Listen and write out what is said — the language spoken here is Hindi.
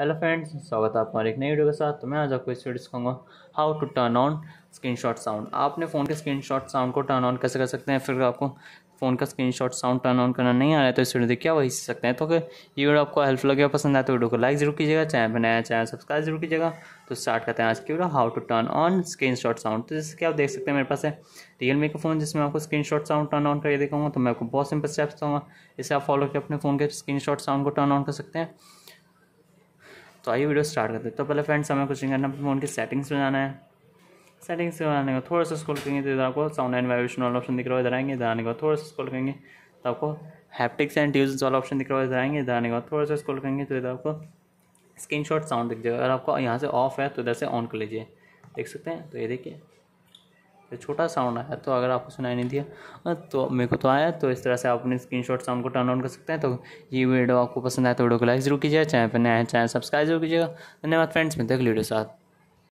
हेलो फ्रेंड्स स्वागत है आपका एक नई वीडियो के साथ तो मैं आज आपको इस वीडियो सिखाऊंगा how to turn on screenshot sound आपने फ़ोन के स्क्रीनशॉट साउंड को टर्न ऑन कैसे कर सकते हैं फिर आपको फ़ोन का स्क्रीनशॉट साउंड टर्न ऑन करना नहीं आ रहा है तो इस वीडियो देखिए वही सीख सकते हैं तो ये वीडियो आपको हेल्पफुल लगे पसंद आए तो वीडियो को लाइक जरूर कीजिएगा चैनल पर नया चैनल सब्सक्राइब जरूर कीजिएगा तो स्टार्ट करते हैं आज की video how to turn on screen shot sound तो जैसे कि आप देख सकते हैं मेरे पास है रियलमी का फ़ोन जिसमें आपको screen shot sound turn on करके दिखाऊंगा तो मैं आपको बहुत सिंपल स्टेप्स दूँगा इसे आप फॉलो करके अपने फ़ोन के स्क्रीन शॉट साउंड को टर्न ऑन कर सकते हैं तो आइए वीडियो स्टार्ट करते हैं तो पहले फ्रेंड्स हमें कुछ नहीं करना फ़ोन की सेटिंग्स में जाना है सेटिंग्स में जाने का थोड़ा सा स्कूल करेंगे तो इधर आपको साउंड एंड वाइब्रेशन वाला ऑप्शन दिख रहा है इधर आएंगे इधर आने का थोड़ा सा स्क्रॉल करेंगे तो आपको हैप्टिक्स एंड ट्यूज वाला ऑप्शन दिख रहा है इधर आएंगे इधर आने का थोड़ा सा स्कूल करेंगे तो इधर आपको स्क्रीन शॉट साउंड दिख जाएगा अगर आपको यहाँ से ऑफ है तो इधर से ऑन कर लीजिए देख सकते हैं तो ये देखिए छोटा साउंड आया तो अगर आपको सुनाई नहीं दिया तो मेरे को तो आया तो इस तरह से आप अपने स्क्रीन शॉट साउंड को टर्न ऑन कर सकते हैं तो ये वीडियो आपको पसंद आया तो वीडियो को लाइक जरूर कीजिएगा चैनल पर नया चैनल सब्सक्राइब जरूर कीजिएगा धन्यवाद फ्रेंड्स मिलते हैं वीडियो साथ